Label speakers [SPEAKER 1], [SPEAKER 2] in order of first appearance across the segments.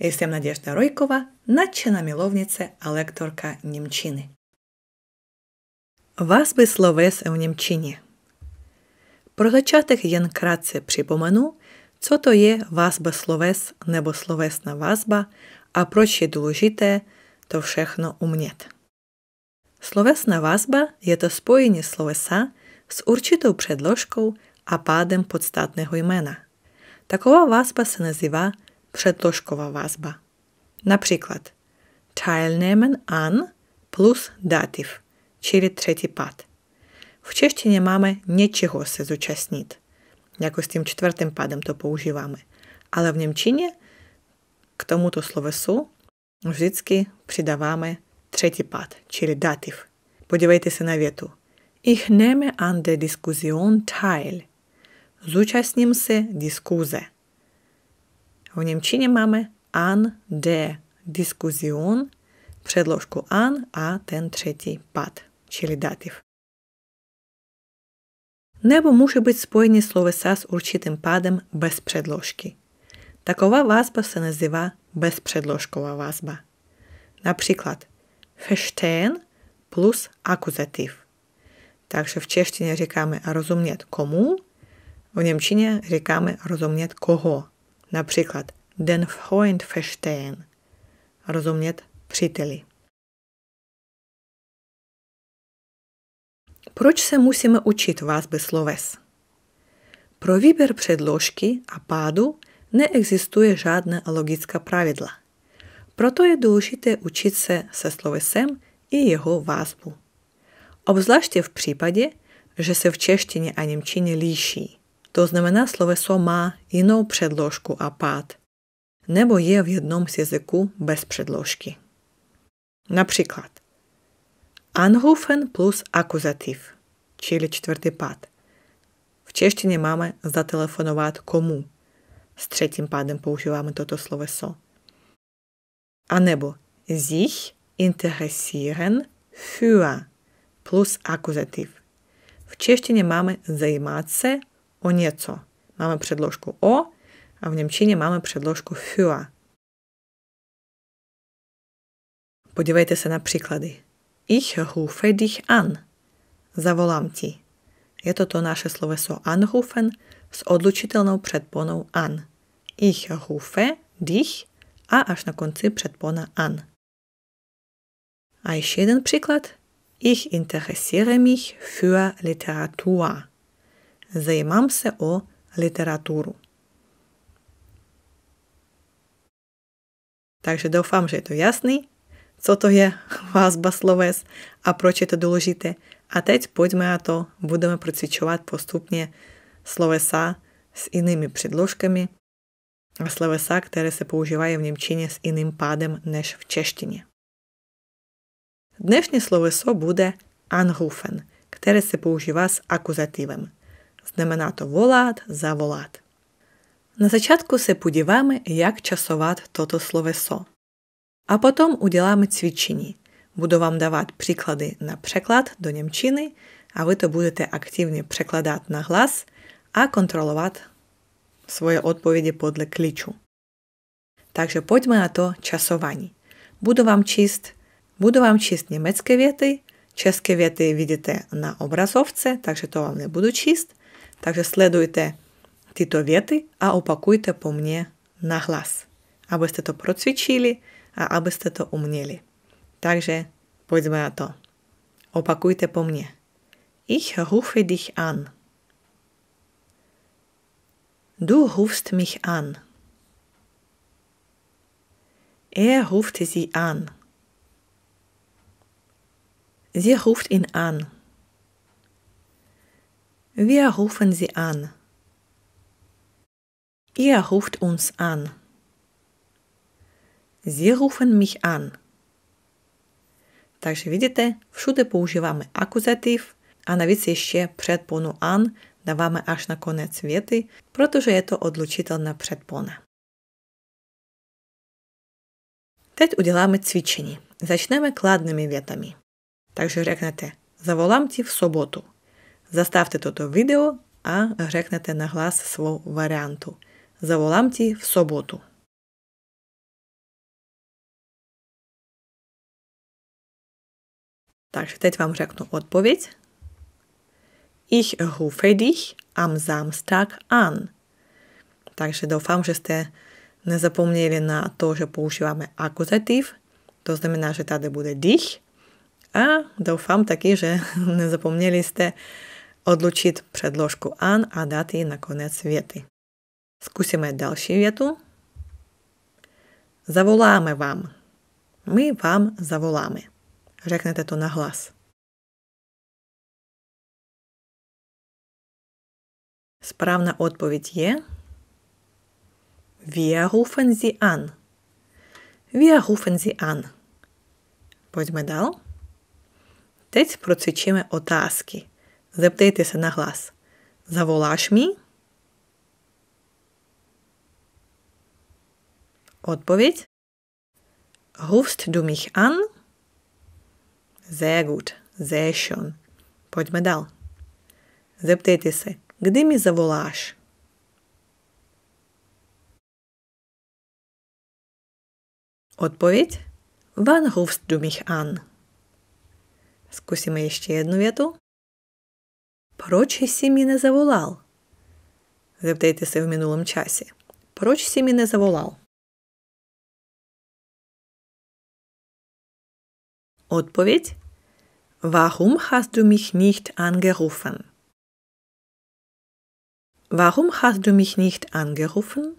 [SPEAKER 1] Jsem Надежда Ройкова, nadšená milovnice a lektorka Němčiny. Vazby sloves v Němčině Pro začátek jen krátce připomenu, co to je vazba sloves nebo slovesná vazba a proč je důležité to všechno umět. Slovesná vazba je to spojení slovesa s určitou předložkou a pádem podstatného jména. Taková vazba se nazývá – předložková vazba. Například teilnehmen an plus dativ, čili třetí pad. V češtině máme něčeho se zúčastnit. Jako s tím čtvrtým padem to používáme. Ale v Němčině k tomuto slovesu vždycky přidáváme třetí pad, čili dativ. Podívejte se na větu. Ich nehme an der Diskussion teil. Zúčastním se diskuze. V Němčině máme an, de, diskuzion, předložku an a ten třetí pad, čili dativ. Nebo může být spojení slovesa s určitým padem bez předložky. Taková vazba se nazývá bezpředložková vazba. Například verstehen plus akuzativ. Takže v češtině říkáme rozumět komu, v němčině říkáme rozumět koho. Například den Freund
[SPEAKER 2] verstehen, rozumět příteli. Proč se musíme učit bez sloves?
[SPEAKER 1] Pro výběr předložky a pádu neexistuje žádná logická pravidla. Proto je důležité učit se se slovesem i jeho vázbu. Obzvláště v případě, že se v češtině a němčině liší. To znamená sloveso má jinou předložku a pád. Nebo je v jednom z jazyků bez předložky. Například anrufen plus akuzativ, čili čtvrtý pád. V češtině máme zatelefonovat komu. S třetím pádem používáme toto sloveso. A nebo sich interessieren für plus akuzativ. V češtině máme zajímat se o něco. Máme předložku o a v Němčině máme předložku für. Podívejte se na příklady. Ich rufe dich an. Zavolám ti. Je to to naše sloveso anrufen s odlučitelnou předponou an. Ich rufe dich a až na konci předpona an. A ještě jeden příklad. Ich interessiere mich für Literatur. Zajímám se o literaturu. Takže doufám, že je to jasný, co to je vazba sloves a proč je to důležité. A teď pojďme na to, budeme procvičovat postupně slovesa s jinými předložkami a slovesa, které se používají v Němčině s jiným pádem než v češtině. Dnešní sloveso bude anrufen, které se používá s akuzativem – знаменато волат за волат. На зачатку се подіваме, як часоват тото словесо, а потом уділами цвічені. Буду вам давати приклади на переклад до німчини, а ви то будете активно перекладати на глас, а контролювати свої відповіді подле клічу. Takže pojďme na to časování. Budu vám číst, budu vám číst německé věty, české věty vidíte na obrazovce, takže to vám nebudu číst – Takže sledujte tyto věty a opakujte po mně na hlas, abyste to procvičili a abyste to uměli. Takže pojďme na to. Opakujte po mně. Ich rufe dich an. Du rufst mich an. Er ruft sie an. Sie ruft ihn an. Wir rufen sie an. Ihr ruft uns an. Sie rufen mich an. Також видите, всюди поуживаємо акузатив, а навіть ще предпону «ан» даваємо аж на
[SPEAKER 2] конець віти, протоже це одлучительна предпона. Теть уділаємо цвічені. Зачнемо кладними вітами. Також
[SPEAKER 1] рекнете «Заволам ті в суботу». Заставте тут відео, а грекнете
[SPEAKER 2] на глас свого варіанту. Заволамці в суботу. Так, читать вам грекну відповідь. Ich rufe dich am
[SPEAKER 1] Samstag an. Takže doufám, že jste nezapomněli na to, že používáme akuzativ, to znamená, že tady bude dich. A doufám taky, že nezapomněli jste odlučit předložku an a dát ji na konec věty. Zkusíme další větu.
[SPEAKER 2] Zavoláme vám. My vám zavoláme. Řeknete to na hlas. Správna odpowiedź je Wir rufen sie an.
[SPEAKER 1] Wir rufen sie an. Pójdźmy dal. Teď procvičíme otázky. Zeptejte se na hlas. Zavoláš mi? Odpověď. Rufst du mich an? Sehr gut, sehr schön. Pojďme dál. Zeptejte se, kdy mi
[SPEAKER 2] zavoláš? Odpověď. Wann rufst du mich an?
[SPEAKER 1] Zkusíme ještě jednu větu. Прочь Сіміне заволал.
[SPEAKER 2] Зептейтеся в минулому часі. Прочь Сіміне заволал. Odpowiedź: Warum hast du mich nicht angerufen? Warum hast du mich nicht angerufen?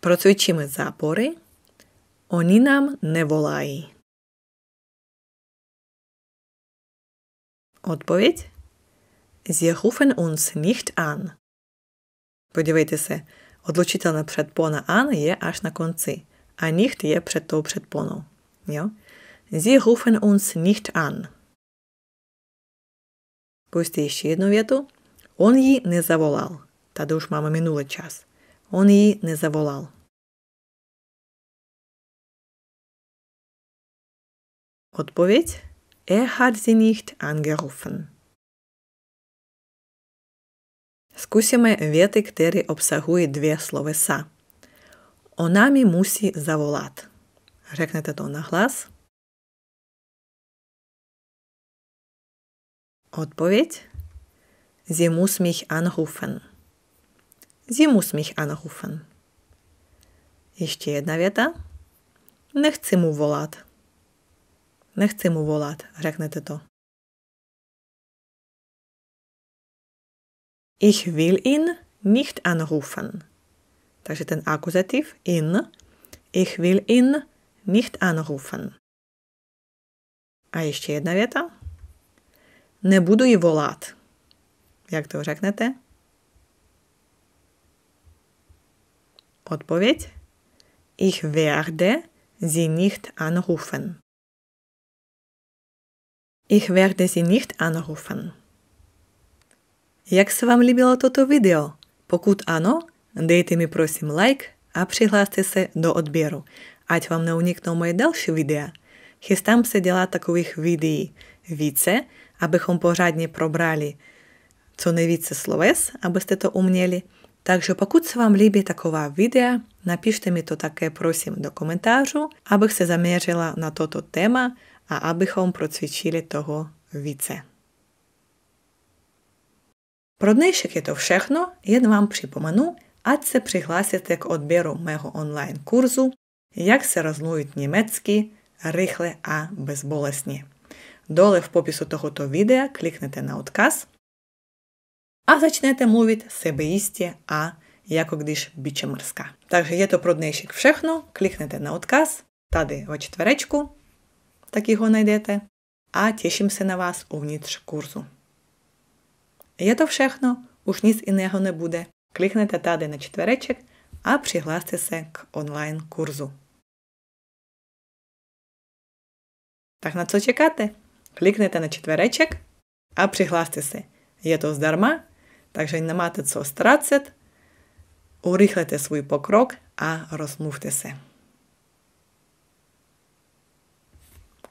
[SPEAKER 2] Працюючи ми запори, «Оні нам не волай». Odpověď? Sie rufen uns nicht an. Podívejte se, odločitelné předpona an je
[SPEAKER 1] až na konci a nicht je před tou předponou. Jo? Sie rufen uns nicht an. Pojďte ještě jednu větu.
[SPEAKER 2] On ji nezavolal. Tady už máme minulý čas. On ji nezavolal. Odpověď? Er hat sie nicht angerufen.
[SPEAKER 1] Skúsime vety, ktoré obsahujú dvě slovesa.
[SPEAKER 2] Ona mi musí zavolat. Řeknete to na hlas. Odpověď. Sie muss mich anrufen. Sie muss mich anrufen. Ještě jedna věta. Nechci mu volat. Nechci mu volat, řeknete to. Ich will ihn nicht anrufen. Takže ten akuzativ
[SPEAKER 1] in. Ich will ihn nicht anrufen. A ještě jedna věta. Nebudu ji volat. Jak to řeknete? Odpověď. Ich werde sie nicht anrufen. Ich werde sie nicht anrufen. Як се вам любило тото відео? Покут ано, дайте ми просим лайк, а пригласьте до отбіру. Ать вам не уникнув мої дальші відео. Хистам се діла такових відеї віце, абихом пожадні пробрали co nejvíce sloves, abyste to uměli. Takže pokud se vám líbí taková videa, napište mi to také prosím do komentářů, abych se zaměřila na toto téma a abychom procvičili toho více. Про днейшик то všechno, я вам припомину, ať se přihlásíte k odběru mého online kurzu Jak se roznують німецькі рихле а безболесні. Доле в попису тогото відео клікнете на отказ, а зачнете мовити себеїсті а як když біче морська. Також є то про днейшик všechno, клікнете на отказ, тады в четверечку, tak ich ho najdete a teším se na vás uvnitř kurzu. Je to všechno,
[SPEAKER 2] už nic jiného nebude. Kliknete tady na čtvereček a přihlaste se k online kurzu. Tak na co čekáte? Kliknete na čtvereček a přihlaste se. Je to zdarma,
[SPEAKER 1] takže nemáte co ztrácet. Urychlete svůj pokrok a rozmluvte se.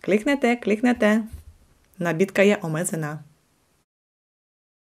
[SPEAKER 1] Kliknete, kliknete, nabitka je omezena.